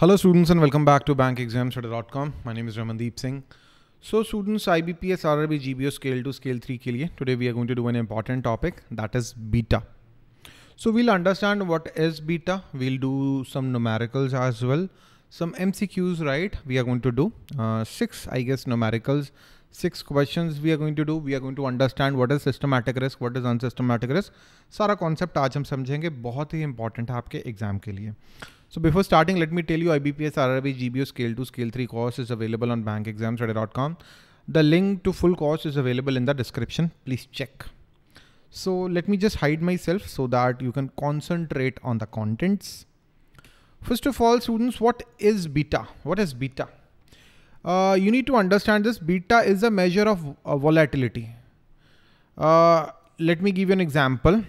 Hello students and welcome back to bank exam dot com my name is Ramandeep Singh so students I B P S R B G B O scale two scale three के लिए today we are going to do an important topic that is beta so we'll understand what is beta we'll do some numericals as well some M C Qs right we are going to do six I guess numericals six question we are going to do we are going to understand what is systematic risk what is unsystematic risk सारा concept आज हम समझेंगे बहुत ही important है आपके exam के लिए So before starting, let me tell you IBPS RRB GBO Scale 2 Scale 3 course is available on bankexamstudy.com. The link to full course is available in the description. Please check. So let me just hide myself so that you can concentrate on the contents. First of all, students, what is beta? What is beta? Uh, you need to understand this. Beta is a measure of uh, volatility. Uh, let me give you an example.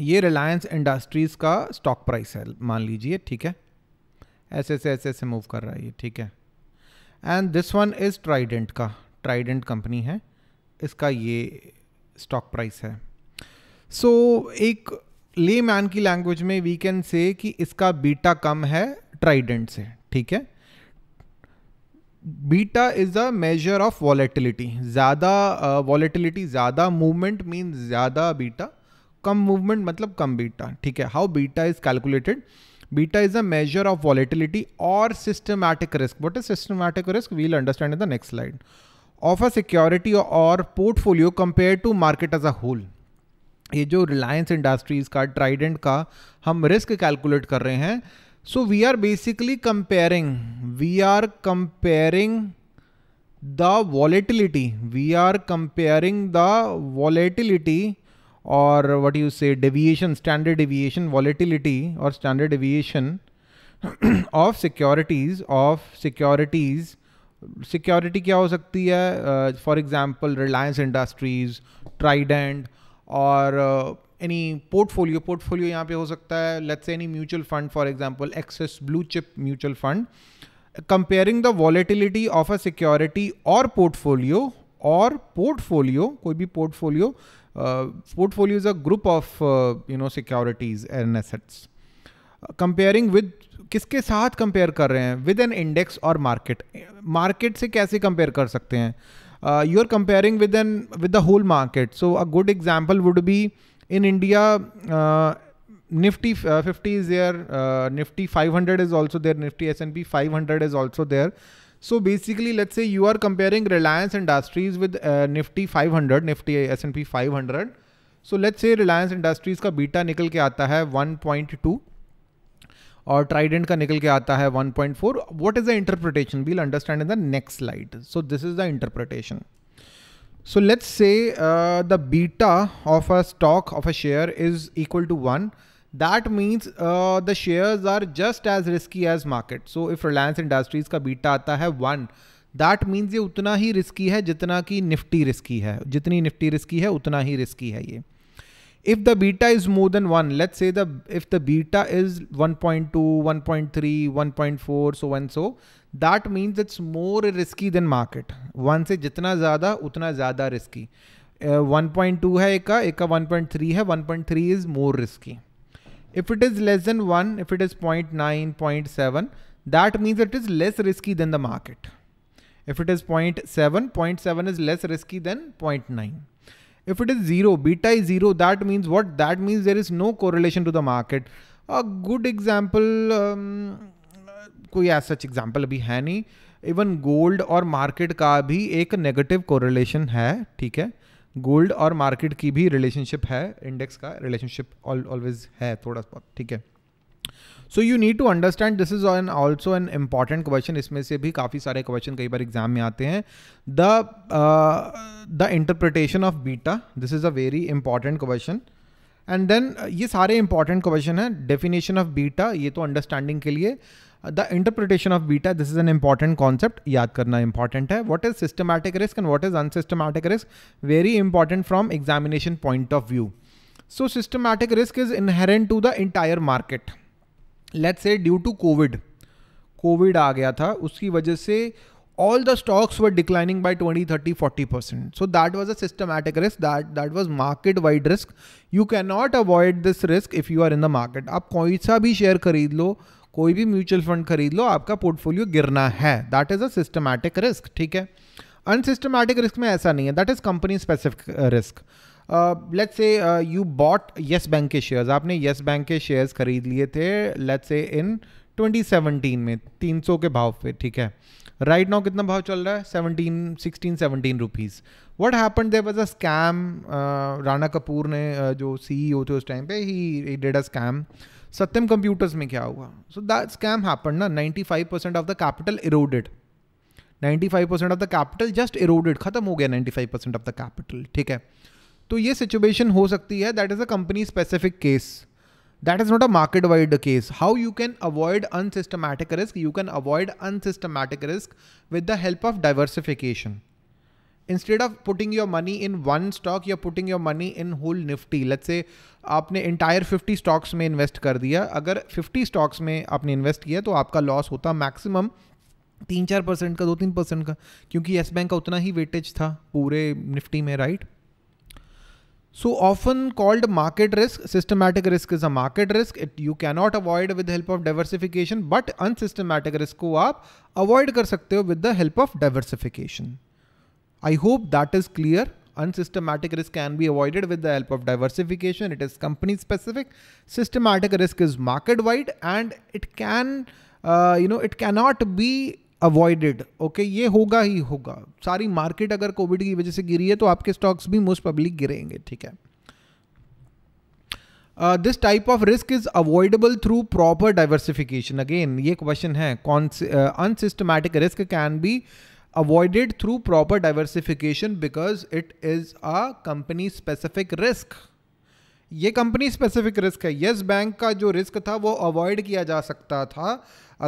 ये रिलायंस इंडस्ट्रीज़ का stock price है मान लीजिए ठीक है ऐसे ऐसे ऐसे ऐसे मूव कर रहा है ये ठीक है and this one is Trident का ट्राइडेंट कंपनी है इसका ये स्टॉक प्राइस है सो so, एक ले मैन की लैंग्वेज में वी कैन से कि इसका बीटा कम है ट्राइडेंट से ठीक है beta is a measure of volatility ज़्यादा वॉलेटिलिटी ज़्यादा मूवमेंट मीन ज़्यादा बीटा कम मूवमेंट मतलब कम बीटा ठीक है how beta is calculated beta is a measure of volatility और systematic risk what is systematic risk we'll understand in the next slide of a security और portfolio compare to market as a whole ये जो रिलायंस इंडस्ट्रीज का Trident का हम risk calculate कर रहे हैं so we are basically comparing we are comparing the volatility we are comparing the volatility और what you say deviation standard deviation volatility और standard deviation of securities of securities security क्या हो सकती है for example Reliance Industries Trident और any portfolio portfolio यहाँ पे हो सकता है let's any mutual fund for example Axis blue chip mutual fund comparing the volatility of a security और पोर्टफोलियो और पोर्टफोलियो कोई भी portfolio Uh, portfolio is a group of uh, you know securities and assets. Comparing with किसके साथ compare कर रहे हैं with an index और मार्केट मार्केट से कैसे कंपेयर कर सकते हैं you are comparing with an with the whole market so a good example would be in India Nifty uh, 50 is there, uh, Nifty 500 is also there, Nifty S&P 500 is also there. So basically, let's say you are comparing Reliance Industries with uh, Nifty 500, Nifty S&P 500. So let's say Reliance Industries का beta निकल के आता है 1.2 और Trident का निकल के आता है 1.4. What is the interpretation? We'll understand in the next slide. So this is the interpretation. So let's say uh, the beta of a stock of a share is equal to 1. That means the shares are just as risky as market so if Reliance Industries का beta आता है one that means ये उतना ही risky है जितना कि Nifty risky है जितनी निफ्टी रिस्की है उतना ही रिस्की है ये if the beta is more than one let's say the if the beta is 1.2, 1.3, 1.4 so one so that means it's more risky than market one से जितना ज़्यादा उतना ज़्यादा रिस्की वन पॉइंट टू है एक का एक का वन पॉइंट थ्री है one point three is more risky If it is less than 1, if it is 0.9, 0.7, that means it is less risky than the market. If it is 0.7, 0.7 is less risky than 0.9. If it is 0, beta is 0, that means what? That means there is no correlation to the market. A good example, um, कोई as such example अभी है नहीं even gold और market का भी एक negative correlation है ठीक है uh, गोल्ड और मार्केट की भी रिलेशनशिप है इंडेक्स का रिलेशनशिप ऑलवेज है थोड़ा बहुत ठीक है so you need to understand this is an also an important question इसमें से भी काफ़ी सारे क्वेश्चन कई बार एग्जाम में आते हैं the the interpretation of beta this is a very important question and then uh, ये सारे इंपॉर्टेंट क्वेश्चन है डेफिनेशन ऑफ बीटा ये तो अंडरस्टैंडिंग के लिए the interpretation of beta this is an important concept याद करना इंपॉर्टेंट है what is systematic risk and what is unsystematic risk very important from examination point of view so systematic risk is inherent to the entire market let's say due to Covid Covid आ गया था उसकी वजह से all the stocks were declining by 20 30 40% so that was a systematic risk that that was market wide risk you cannot avoid this risk if you are in the market आप कोई सा भी शेयर खरीद लो कोई भी म्यूचुअल फंड खरीद लो आपका portfolio गिरना है that is a systematic risk ठीक है अनसिस्टमैटिक रिस्क में ऐसा नहीं है that is company specific risk let's say you bought Yes Bank के शेयर्स आपने येस yes बैंक के शेयर्स खरीद लिए थे लेट्स से इन 2017 में 300 के भाव पे ठीक है राइट नाउ कितना भाव चल रहा है seventeen sixteen seventeen rupees what happen there was a scam Rana Kapoor ने uh, जो सी ई ओ थे उस टाइम पे ही dead a scam Satyam computers में क्या हुआ सो दैट स्कैम हैपन ना ninety five percent of the capital eroded ninety five percent of the capital just eroded खत्म हो गया ninety five percent of the capital ठीक है तो ये सिचुएशन हो सकती है that is a company specific case that is not a market wide case how you can avoid unsystematic risk you can avoid unsystematic risk with the help of diversification instead of putting your money in one stock you're putting your money in whole nifty let's say आपने entire 50 stocks में invest कर दिया अगर 50 stocks में आपने invest किया तो आपका loss होता maximum तीन चार परसेंट का दो तीन परसेंट का क्योंकि येस बैंक का उतना ही वेटेज था पूरे निफ्टी में right right? So often called market risk, systematic risk is a market risk. It you cannot avoid with the help of diversification, but unsystematic risk you आप avoid with the help of diversification. I hope that is clear. Unsystematic risk can be avoided with the help of diversification. It is company specific. Systematic risk is market wide and it can, uh, you know, it cannot be avoided okay ये होगा ही होगा सारी market अगर Covid की वजह से गिरी है तो आपके स्टॉक्स भी मोस्ट पब्लिक गिरेंगे ठीक है this type of risk is avoidable through proper diversification again ये क्वेश्चन है कौन unsystematic risk can be avoided through proper diversification because it is a company specific risk ये कंपनी स्पेसिफिक रिस्क है Yes Bank का जो risk था वो avoid किया जा सकता था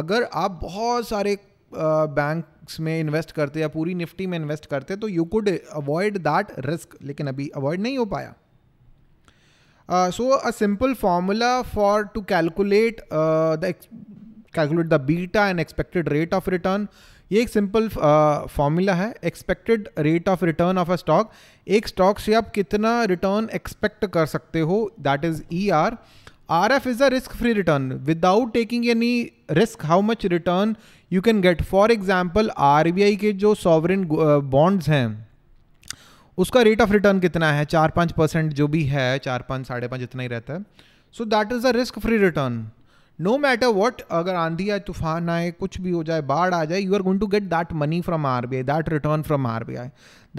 अगर आप बहुत सारे बैंक्स में इन्वेस्ट करते या पूरी निफ्टी में इन्वेस्ट करते तो you could avoid that risk लेकिन अभी अवॉइड नहीं हो पाया so a simple formula for to calculate the calculate the beta and expected rate of return ये एक सिंपल फॉर्मूला है expected rate of return of a stock एक stock से आप कितना रिटर्न एक्सपेक्ट कर सकते हो that is E R R F is a risk free return without taking any risk how much return you can get for example R B I के जो sovereign bonds uh, हैं उसका rate of return कितना है चार पाँच percent जो भी है चार पाँच साढ़े पाँच इतना ही रहता है so that is a risk free return no matter what अगर आंधी आए तूफान आए कुछ भी हो जाए बाढ़ आ जाए you are going to get that money from R B I that return from R B I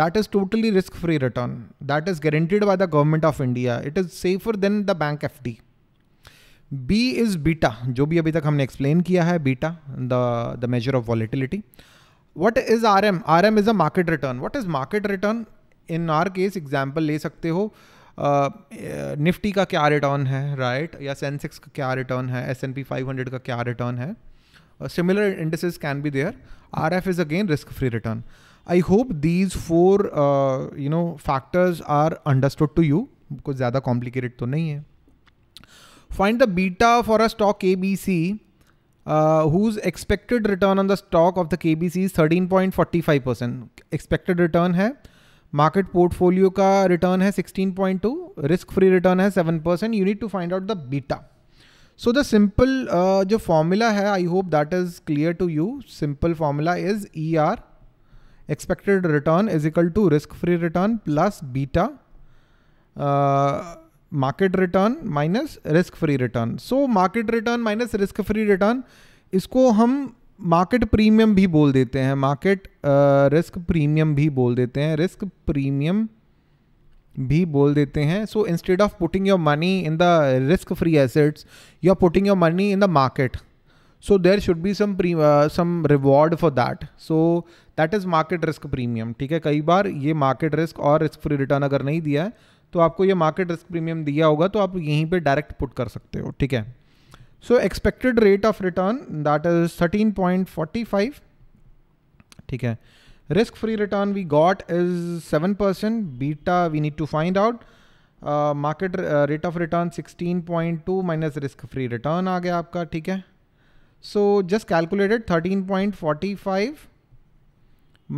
that is totally risk free return that is guaranteed by the government of India it is safer than the bank F D B is beta जो भी अभी तक हमने explain किया है beta the the measure of volatility what is RM RM is a market return what is market return in our case example ले सकते हो निफ्टी uh, का क्या रिटर्न है राइट right? या सेंसेक्स का क्या रिटर्न है S and P five hundred का क्या रिटर्न है similar indices can be there R F is again risk free return I hope these four you know factors are understood to you कुछ ज़्यादा complicated तो नहीं है find the beta for a stock ABC uh, whose expected return on the stock of the KBC is 13.45%. Expected return hai. Market portfolio return hai 16.2. Risk-free return hai 7%. You need to find out the beta. So the simple uh, formula hai, I hope that is clear to you. Simple formula is ER. Expected return is equal to risk-free return plus beta. Uh, market return minus risk free return so market return minus risk free return इसको हम market premium भी बोल देते हैं market risk premium भी बोल देते हैं रिस्क प्रीमियम भी बोल देते हैं so instead of putting your money in the risk free assets you are putting your money in the market so there should be some some reward for that so that is market risk premium ठीक है कई बार ये market risk और risk free return अगर नहीं दिया है तो आपको ये मार्केट रिस्क प्रीमियम दिया होगा तो आप यहीं पर डायरेक्ट पुट कर सकते हो ठीक है so expected rate of return that is thirteen point forty five ठीक है risk free return we got is seven percent beta we need to find out market rate of return sixteen point two minus risk free return आ गया आपका ठीक है so just calculated thirteen point forty five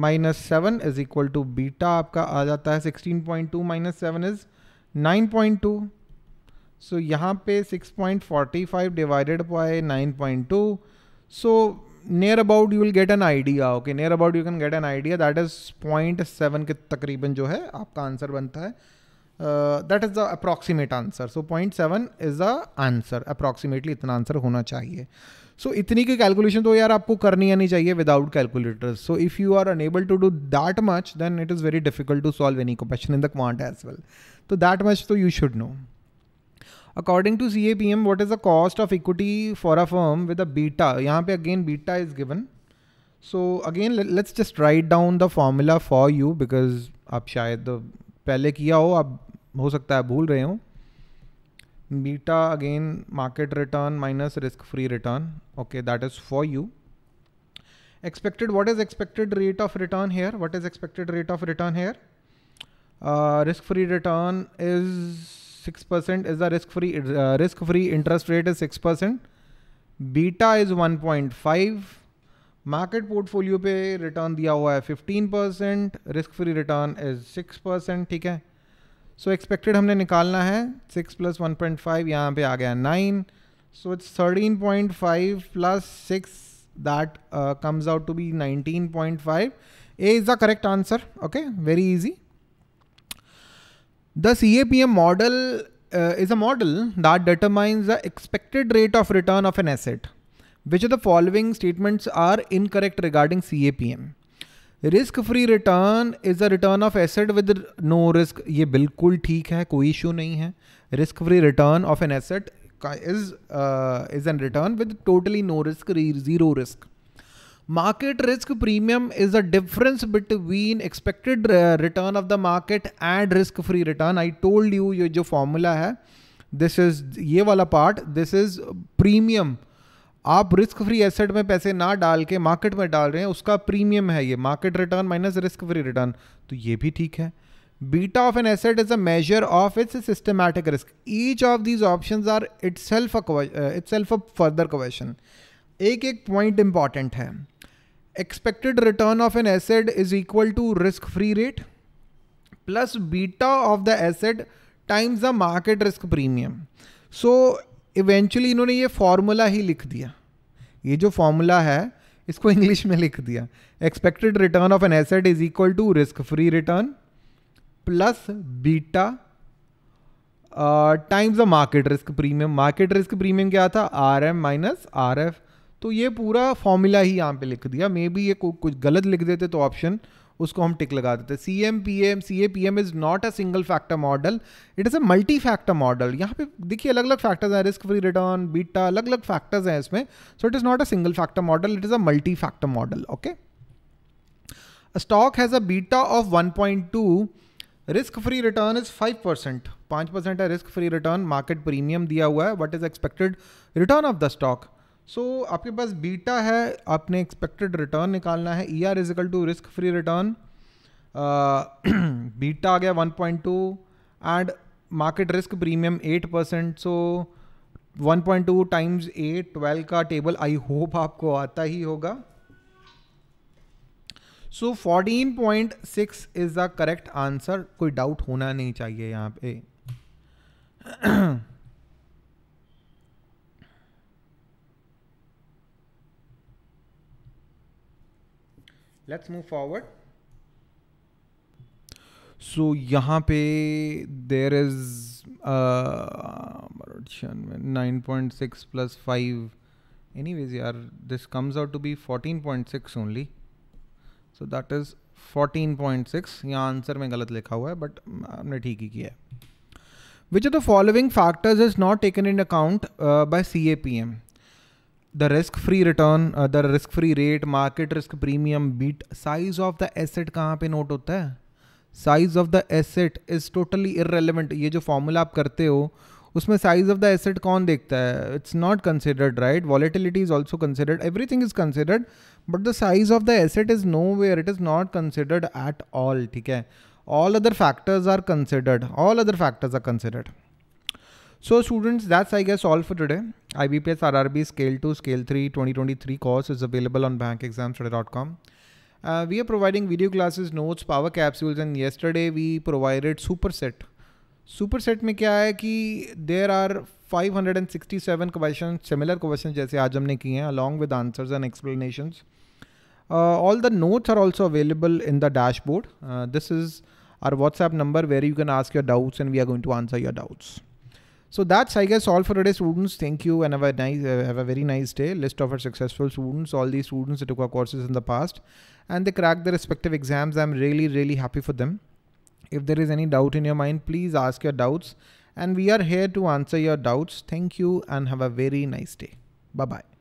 minus seven is equal to beta आपका आ जाता है sixteen point two minus seven is nine point two so यहाँ पे six point forty five divided by nine point two so near about you will get an idea okay near about you can get an idea that is point seven के तकरीबन जो है आपका answer बनता है that is the approximate answer so point seven is the answer approximately इतना answer होना चाहिए सो so, इतनी की कैलकुलेशन तो यार आपको करनी आनी चाहिए without calculators so if you are unable to do that much then it is very difficult to solve any question in the quant as well तो दैट मच तो you should know according to C A P M what is the cost of equity for a firm with a beta यहाँ पे again beta is given so again let's just write down the formula for you because आप शायद पहले किया हो आप हो सकता है भूल रहे हो beta again market return minus risk free return okay that is for you expected what is expected rate of return here what is expected rate of return here risk free return is six percent is the risk free risk free interest rate is six percent beta is one point five market portfolio पे return दिया हुआ है fifteen percent risk free return is six percent ठीक है so expected हमने निकालना है six plus one point five यहाँ पर आ गया nine so it's thirteen point five plus six that comes out to be nineteen point five A is the correct answer okay very easy the C A P M model is a model that determines the expected rate of return of an asset which the following statements are incorrect regarding C A P M risk free return is a return of asset with no risk ये बिल्कुल ठीक है कोई issue नहीं है risk free return of an asset is is an return with totally no risk zero risk market risk premium is a difference between expected return of the market and risk free return I told you ये जो formula है this is ये वाला part this is premium आप risk free asset में पैसे ना डाल के मार्केट में डाल रहे हैं उसका प्रीमियम है ये market return minus risk free return तो ये भी ठीक है of an asset is a measure of its systematic risk each of these option are it self it self a further question एक एक पॉइंट इंपॉर्टेंट है expected return of an asset is equal to risk free rate plus beta of the asset times the market risk premium so eventually इन्होंने ये formula ही लिख दिया ये जो formula है इसको इंग्लिश में लिख दिया expected return of an asset is equal to risk free return plus beta times a market risk premium market risk premium क्या था R M minus R F तो ये पूरा फॉर्मूला ही यहाँ पे लिख दिया मे बी ये कुछ गलत लिख देते तो ऑप्शन उसको हम टिक लगा देते हैं C M P M C A P M is not a single factor model it is a multi factor model यहाँ पे देखिए अलग अलग फैक्टर्स हैं रिस्क फ्री रिटर्न बीटा अलग अलग फैक्टर्स हैं इसमें so it is not a single factor model it is a multi factor model okay stock has a beta of one point two risk free return is five percent पाँच परसेंट है risk free return market premium दिया हुआ है what is expected return of the stock so so, आपके पास beta है आपने expected return निकालना है E R is equal to risk free return beta आ गया 1.2 एंड मार्केट रिस्क प्रीमियम 8 परसेंट सो 1.2 टाइम्स एट ट्वेल्व का टेबल आई होप आपको आता ही होगा so fourteen point six is the correct answer कोई डाउट होना नहीं चाहिए यहाँ पे let's move forward so यहाँ पे there is nine point six plus five anyways यार this comes out to be fourteen point six only so that is fourteen point six यहाँ आंसर में गलत लिखा हुआ है बट हमने ठीक ही किया है which are the following factors is not taken in account by C A P M the risk free return the risk free rate market risk premium beta size of the asset कहाँ पे note होता है size of the asset is totally irrelevant ये जो formula आप करते हो उसमें साइज ऑफ द एसेट कौन देखता है it's not considered right volatility is also considered everything is considered but the size of the asset is nowhere it is not considered at all ठीक है all other factors are considered all other factors are considered So students, that's I guess all for today. IBPS RRB Scale 2, Scale 3 2023 course is available on bankexamstudy.com. Uh, we are providing video classes, notes, power capsules and yesterday we provided superset. Superset में kya hai ki there are 567 questions, similar questions jaise aaj हमने किए हैं along with answers and explanations. Uh, all the notes are also available in the dashboard. Uh, this is our WhatsApp number where you can ask your doubts and we are going to answer your doubts. So that's I guess all for today students. Thank you and have a nice uh, have a very nice day. List of our successful students, all these students that took our courses in the past and they cracked their respective exams. I'm really really happy for them. If there is any doubt in your mind, please ask your doubts and we are here to answer your doubts. Thank you and have a very nice day. Bye bye.